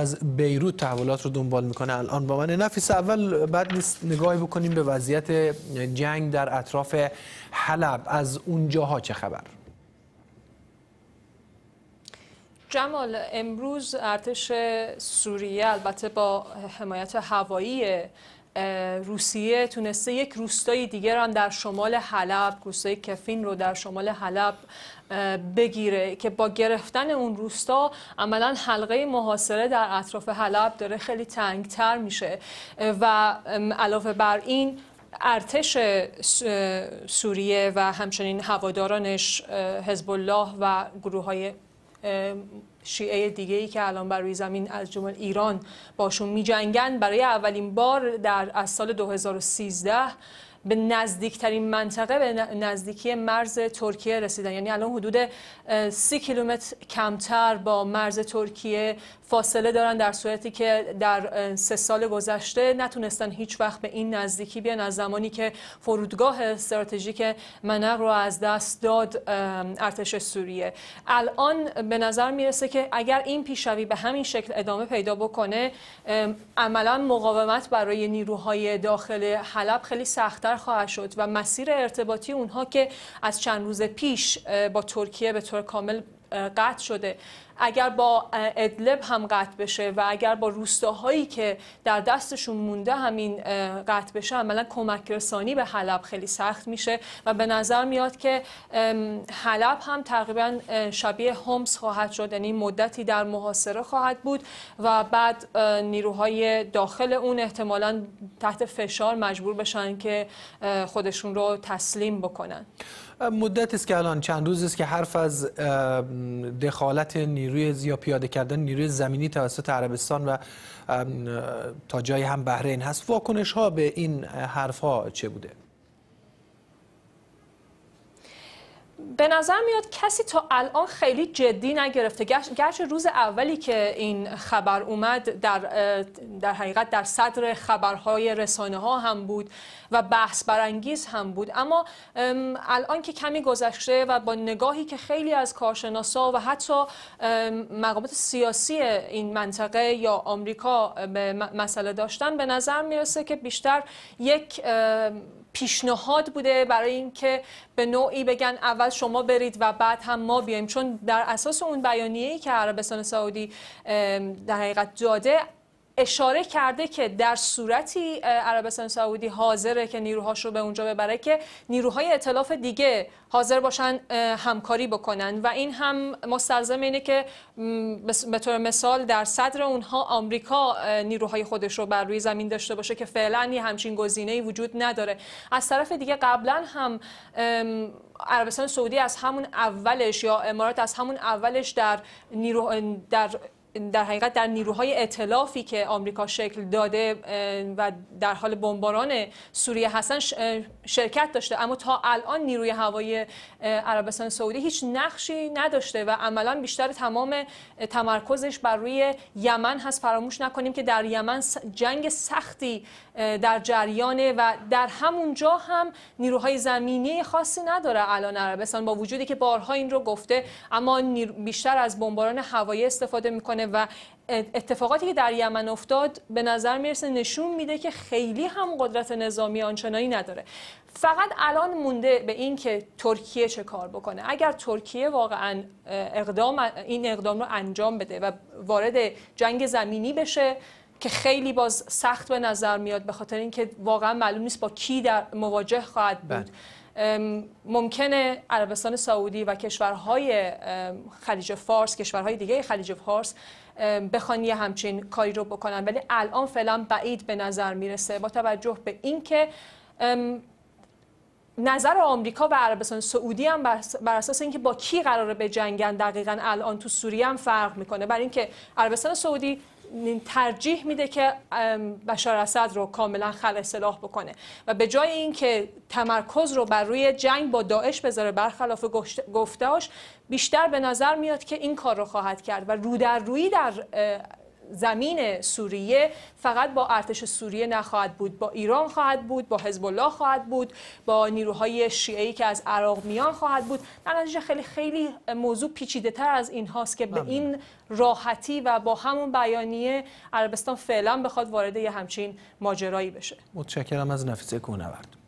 از بیروت تحولات رو دنبال میکنه الان با من نفیس اول بعد نیست نگاهی بکنیم به وضعیت جنگ در اطراف حلب از اونجاها چه خبر؟ جمال امروز ارتش سوریه البته با حمایت هوایی روسیه تونسته یک روستای دیگر هم در شمال حلب روستای کفین رو در شمال حلب بگیره که با گرفتن اون روستا عملا حلقه محاصره در اطراف حلب داره خیلی تنگتر میشه و علاوه بر این ارتش سوریه و همچنین هوادارانش حزب الله و گروه های شیعه دیگه ای که الان بر روی زمین از جمله ایران باشون جنگن برای اولین بار در از سال 2013 به نزدیکترین منطقه به نزدیکی مرز ترکیه رسیدن یعنی الان حدود سی کیلومتر کمتر با مرز ترکیه فاصله دارن در صورتی که در سه سال گذشته نتونستن هیچ وقت به این نزدیکی بیان از زمانی که فرودگاه استراتژیک منق رو از دست داد ارتش سوریه الان به نظر میرسه که اگر این پیشروی به همین شکل ادامه پیدا بکنه عملا مقاومت برای نیروهای داخل حلب خیلی سخت بیشتر خواهد شد و مسیر ارتباطی اونها که از چند روز پیش با ترکیه به طور کامل قطع شده اگر با ادلب هم قطع بشه و اگر با روستاهایی که در دستشون مونده همین قطع بشه عملا کمک رسانی به حلب خیلی سخت میشه و به نظر میاد که حلب هم تقریبا شبیه هومس خواهد شد یعنی مدتی در محاصره خواهد بود و بعد نیروهای داخل اون احتمالا تحت فشار مجبور بشن که خودشون رو تسلیم بکنن مدت است که الان چند روز است که حرف از دخالت نیروی یا پیاده کردن نیروی زمینی توسط عربستان و تا جای هم بحرین هست واکنش ها به این حرف ها چه بوده به نظر میاد کسی تا الان خیلی جدی نگرفته گرچه روز اولی که این خبر اومد در, در حقیقت در صدر خبرهای رسانه ها هم بود و بحث برانگیز هم بود اما الان که کمی گذشته و با نگاهی که خیلی از کارشناسا و حتی مقامات سیاسی این منطقه یا آمریکا به مسئله داشتن به نظر میرسه که بیشتر یک پیشنهاد بوده برای اینکه به نوعی بگن اول شما برید و بعد هم ما بیایم چون در اساس اون بیانیه‌ای که عربستان سعودی در حقیقت داده اشاره کرده که در صورتی عربستان سعودی حاضره که نیروهاش رو به اونجا ببره که نیروهای اطلاف دیگه حاضر باشن همکاری بکنن و این هم مستلزم اینه که به طور مثال در صدر اونها آمریکا نیروهای خودش رو بر روی زمین داشته باشه که فعلا یه همچین گزینه‌ای وجود نداره از طرف دیگه قبلا هم عربستان سعودی از همون اولش یا امارات از همون اولش در نیرو در در حقیقت در نیروهای اطلافی که آمریکا شکل داده و در حال بمباران سوریه هستن شرکت داشته اما تا الان نیروی هوایی عربستان سعودی هیچ نقشی نداشته و عملا بیشتر تمام تمرکزش بر روی یمن هست فراموش نکنیم که در یمن جنگ سختی در جریانه و در همونجا هم نیروهای زمینی خاصی نداره الان عربستان با وجودی که بارها این رو گفته اما بیشتر از بمباران هوایی استفاده میکنه و اتفاقاتی که در یمن افتاد به نظر میرسه نشون میده که خیلی هم قدرت نظامی آنچنانی نداره فقط الان مونده به این که ترکیه چه کار بکنه اگر ترکیه واقعا اقدام این اقدام رو انجام بده و وارد جنگ زمینی بشه که خیلی باز سخت به نظر میاد به خاطر اینکه واقعا معلوم نیست با کی در مواجه خواهد بود بله. ممکنه عربستان سعودی و کشورهای خلیج فارس کشورهای دیگه خلیج فارس بخوان یه همچین کاری رو بکنن ولی الان فعلا بعید به نظر میرسه با توجه به اینکه نظر آمریکا و عربستان سعودی هم بر اساس اینکه با کی قراره به جنگن دقیقا الان تو سوریه هم فرق میکنه برای اینکه عربستان سعودی ترجیح میده که بشار اسد رو کاملا خل سلاح بکنه و به جای اینکه تمرکز رو بر روی جنگ با داعش بذاره برخلاف گفتهاش بیشتر به نظر میاد که این کار رو خواهد کرد و رو در روی در زمین سوریه فقط با ارتش سوریه نخواهد بود با ایران خواهد بود با حزب الله خواهد بود با نیروهای شیعی که از عراق میان خواهد بود در نتیجه خیلی خیلی موضوع پیچیده تر از این هاست که به این راحتی و با همون بیانیه عربستان فعلا بخواد وارد یه همچین ماجرایی بشه متشکرم از نفیسه کوهنورد